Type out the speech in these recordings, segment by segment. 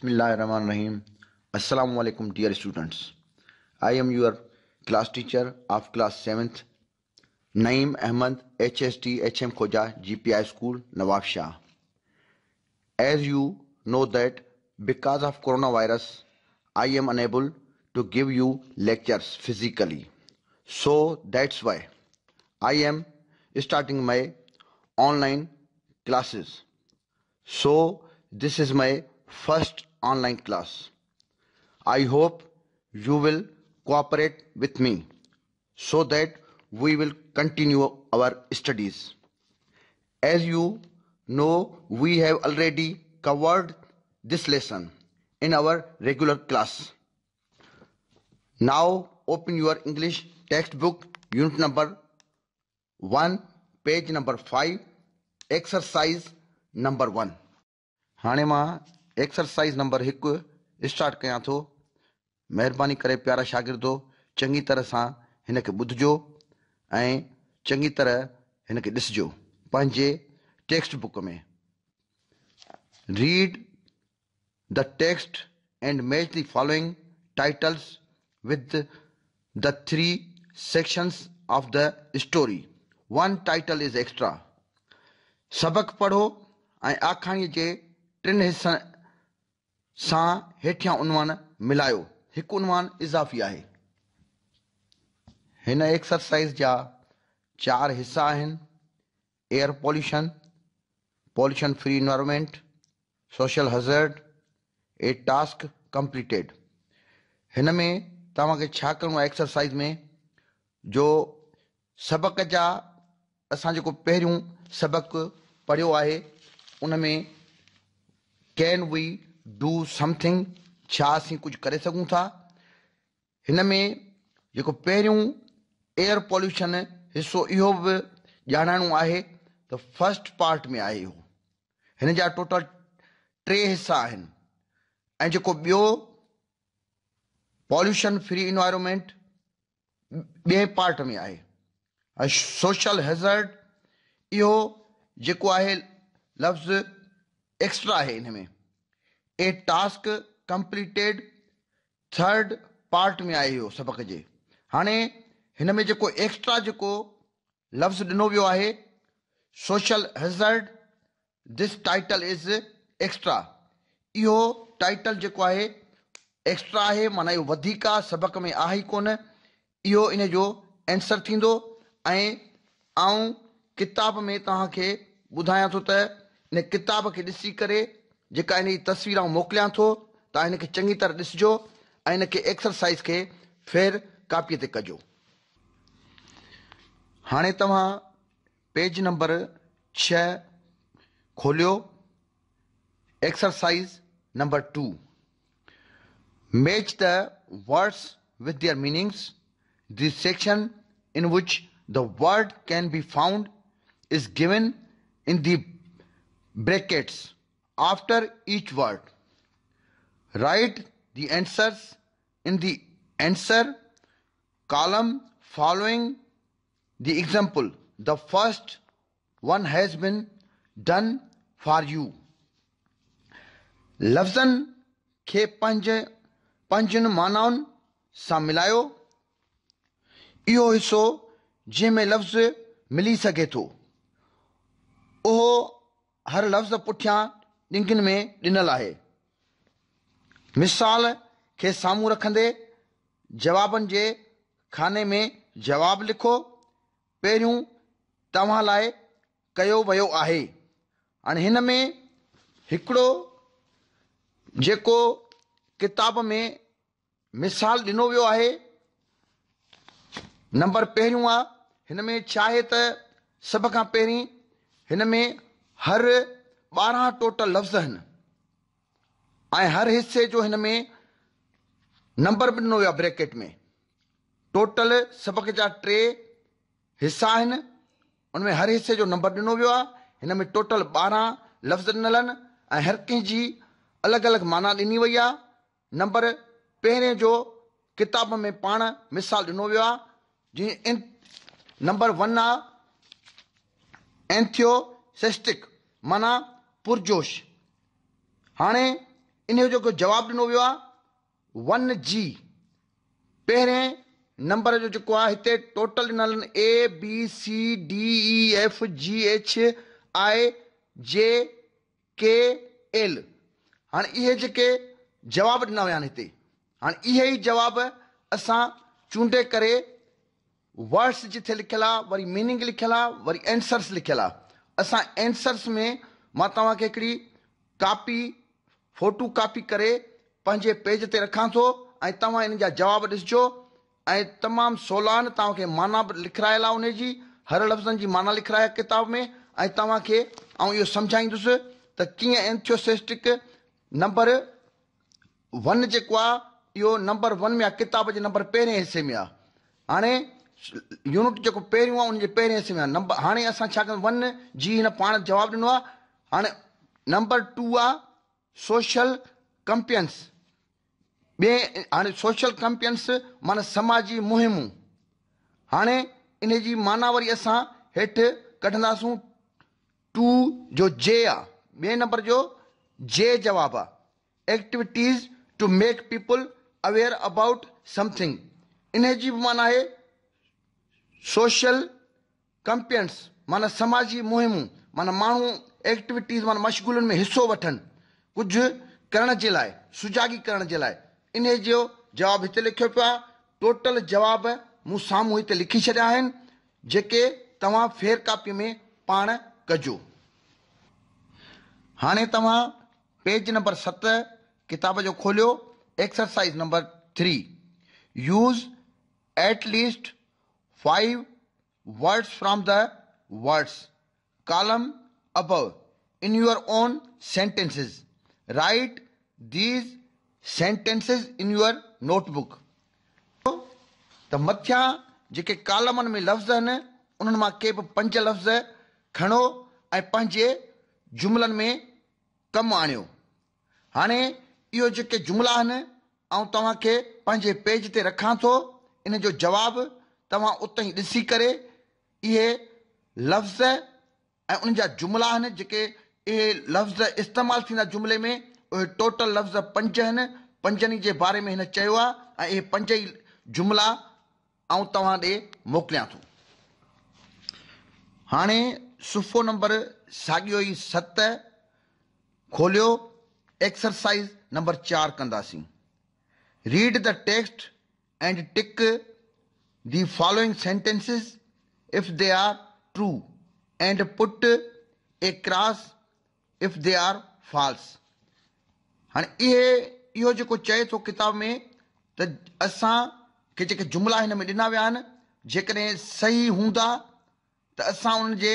अस्सलाम अल्लाम dear students I am your class teacher of class seventh Naeem Ahmad H S T H M Khoja G P I school Nawabshah as you know that because of corona virus I am unable to give you lectures physically so that's why I am starting my online classes so this is my first online class. I hope you will cooperate with me so that we will continue our studies. As you know, we have already covered this lesson in our regular class. Now open your English textbook unit number 1 page number 5 exercise number 1. हाणे मां exercise number एक start क्या तो मेहरबानी करे प्यारा शागिर्दो चंगी तरह से इनके खे ॿुधिजो तरह इनके दिसजो ॾिसिजो टेक्स्ट बुक में read the text and match the following titles with the three sections of the story one title is extra सबक पढ़ो ऐं के जे टिनि सां हेठियां उनवान मिलायो हिकु उनवान इज़ाफ़ी आहे हिन एक्सरसाइज़ जा चार हिसा आहिनि air pollution pollution free environment social hazard a task completed हिन में तव्हांखे छा करिणो आहे एक्सरसाइज़ में जो सबक़ जा असां जेको पहिरियों सबक़ु पढ़ियो आहे उन में कैन वी डू समथिंग छा असीं कुझु करे सघूं था हिन में जेको पहिरियों एयर पॉल्यूशन हिसो इहो बि ॼाणाइणो आहे त फस्ट पार्ट में आहे इहो हिन जा टोटल टे हिसा आहिनि ऐं जेको ॿियो पॉल्यूशन फ्री इन्वायरमेंट ॿिए पार्ट में आहे ऐं सोशल हेज़र्ड इहो जेको आहे लफ़्ज़ एक्स्ट्रा आहे हिन में a task completed third part में आहे उहो सबक जे हाणे हिन में जेको एक्स्ट्रा जेको लफ़्ज़ ॾिनो वियो आहे social hazard this title is extra इहो टाइटल जेको आहे एक्स्ट्रा आहे माना इहो वधीक आहे सबक़ में आहे ई कोन इहो इन जो एंसर थींदो ऐं आऊं किताब में तव्हांखे ॿुधायां थो त इन किताब खे ॾिसी करे जी इन तस्वीर मोकिल तो इनके चंगी तरह ऐसो इनके एक्सरसाइज के फेर कापी कजो हाँ तेज नंबर छ खोलो exercise number two match the words with their meanings this section in which the word can be found is given in the brackets after each word. Write the answers in the answer column following the example. The first one has been done for you. लफ्ज़नि खे पंज पंजनि मानाउनि सां मिलायो इहो हिसो जंहिंमें लफ़्ज़ मिली सघे थो उहो हर लफ़्ज़ पुठियां ॾिंघनि में ॾिनल आहे मिसाल खे साम्हूं रखंदे जवाबनि जे खाने में जवाब लिखो पहिरियों तव्हां लाइ कयो वियो आहे हाणे हिन में हिकिड़ो जेको किताब में मिसाल ॾिनो वियो आहे नंबर पहिरियों आहे हिन में छा आहे त सभ खां पहिरीं हिन में हर ॿारहं टोटल लफ़्ज़ आहिनि ऐं हर हिसे जो हिन में नंबर बि ॾिनो वियो आहे ब्रैकेट में टोटल सबक़ जा टे हिसा आहिनि उनमें हर हिसे जो नंबर ॾिनो वियो आहे हिन में टोटल ॿारहं लफ़्ज़ ॾिनल आहिनि ऐं हर कंहिंजी अलॻि अलॻि माना ॾिनी वई आहे नंबर पहिरें जो किताब में पाण मिसाल ॾिनो वियो आहे जीअं इन नंबर वन आहे एंथियोसेस्टिक माना पुरजोश हाणे इन जो जेको जवाबु ॾिनो वियो आहे वन जी पहिरें नंबर जो जेको आहे हिते टोटल ॾिनल A B C D E F G H I J K L हाणे इहे जेके जवाब ॾिना विया आहिनि हिते हाणे इहे ई जवाब असां चूंडे करे वर्ड्स जिथे लिखियलु आहे वरी मीनिंग लिखियलु आहे वरी एंसर्स लिखियलु आहे असां एंसर्स में मां तव्हांखे हिकिड़ी कापी फोटू कापी करे पंहिंजे पेज ते रखां थो ऐं तव्हां इन जा जवाब ॾिसजो ऐं तमामु सवलान तव्हांखे माना बि लिखारायल आहे उन हर लफ़्ज़नि जी माना लिखाराए किताब में ऐं तव्हांखे ऐं इहो सम्झाईंदुसि त कीअं एंथियोसेस्टिक नंबर वन जेको आहे इहो नंबर वन में आहे किताब जे नंबर पहिरें हिसे में आहे हाणे यूनिट जेको पहिरियों आहे उनजे पहिरें हिसे में आहे नंबर हाणे असां छा कयूं वन जी हिन पाण जवाबु ॾिनो आहे हाँ नंबर टू आ सोशल कंपियंस बे हाँ सोशल कंपियंस मान समाजी मुहिमू हाँ इन जी माना वरी असां हेठि टू जो जे आ बे नंबर जो जे जवाब आ activities to make people aware about something इन जी माना है सोशल कंपियंस माना समाजी मुहिमू माना माण्हू एक्टिविटीज़ माना मशगूलन में हिस्सों वन कुछ करण जे लाइ सुजागी करण जे लाइ इन जो जवाब इतने लिखो पे टोटल जवाब मूं सामू इतने लिखी छॾिया आहिनि जेके तव्हां कापी में पाण कजो हाँ तव्हां पेज नंबर सत किताब जो खोलो exercise number three use at least five words from the words column above in your own sentences write these sentences in your notebook त मथियां जेके कालमनि में लफ़्ज़ आहिनि उन्हनि मां के बि पंज लफ़्ज़ खणो ऐं पंहिंजे जुमिलनि में कमु आणियो हाणे इहो जेके जुमिला आहिनि ऐं तव्हांखे पंहिंजे पेज ते रखां थो इन जो जवाबु तव्हां उते ई ॾिसी करे इहे लफ़्ज़ ऐं उन जा जुमिला आहिनि जेके इहे लफ़्ज़ इस्तेमालु थींदा जुमिले में उहे टोटल लफ़्ज़ पंज आहिनि पंजनि जे बारे में हिन चयो आहे ऐं इहे पंज ई जुमिला आउं तव्हां ॾे मोकिलियां थो हाणे सुफ़ो नंबर साॻियो ई सत खोलियो एक्सरसाइज़ नंबर चारि कंदासीं read the text and tick the following sentences if they are true and put a cross if they are false हाणे इहे इहो जेको चए थो किताब में त असांखे जेके जुमिला हिन में ॾिना विया आहिनि जेकॾहिं सही हूंदा त असां उन जे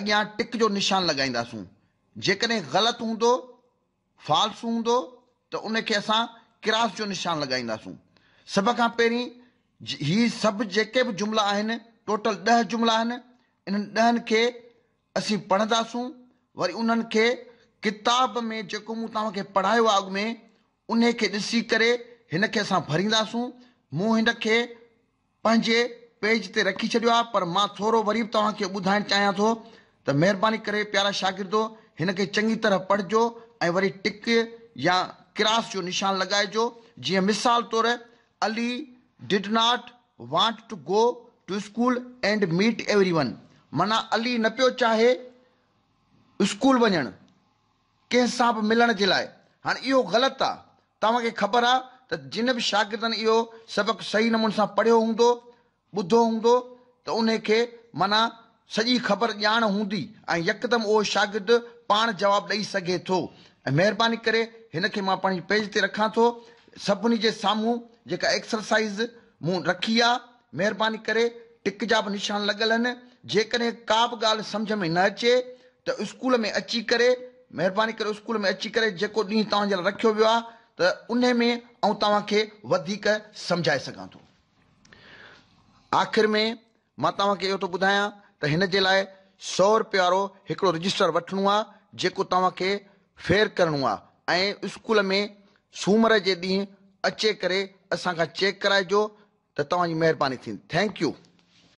अॻियां टिक जो निशानु लॻाईंदासूं जेकॾहिं ग़लति हूंदो फाल्स हूंदो त उनखे असां क्रॉस जो निशानु लॻाईंदासूं सभ खां पहिरीं इहे सभु जेके बि जुमिला आहिनि टोटल ॾह जुमिला आहिनि इन्हनि ॾहनि खे असीं पढ़ंदासूं वरी उन्हनि खे किताब में जेको मूं तव्हांखे पढ़ायो आहे अॻु में उन खे ॾिसी करे हिन खे असां भरींदासूं मूं हिन खे पंहिंजे पेज ते रखी छॾियो आहे पर मां थोरो वरी बि तव्हांखे ॿुधाइणु चाहियां थो त महिरबानी करे प्यारा शागिर्दो हिन खे चङी तरह पढ़िजो ऐं वरी टिक या क्रास जो निशान लॻाइजो जीअं मिसाल तौरु Ali did not want to go to school and meet everyone माना अली न पियो चाहे स्कूल वञण कंहिं सां बि मिलण जे लाइ हाणे इहो ग़लति आहे तव्हांखे ख़बर आहे त जिन बि शागिर्दनि इहो सबक़ु सही नमूने सां पढ़ियो हूंदो ॿुधो हूंदो त उनखे माना सॼी ख़बर ॼाण हूंदी ऐं यकदमि उहो शागिर्दु पाण जवाबु ॾेई सघे थो ऐं महिरबानी करे हिनखे मां पंहिंजी पेज ते रखां थो सभिनी जे साम्हूं जेका एक्सरसाइज़ मूं रखी आहे महिरबानी करे टिक जा बि निशान लॻियल आहिनि जेकॾहिं का में न अचे तो स्कूल में अची करे मेहरबानी करे स्कूल में अची करे जो ॾींहुं त में ऐं तव्हांखे सो आख़िर में मां तो तो बुधा तो इन लाइ सौ रुपया एक रजिस्टर वो जो तेर करो फेयर स्कूल में सूमर के ऊँह अचे कर चेक कराइजो तो तव्हांजी महिरबानी थैंक यू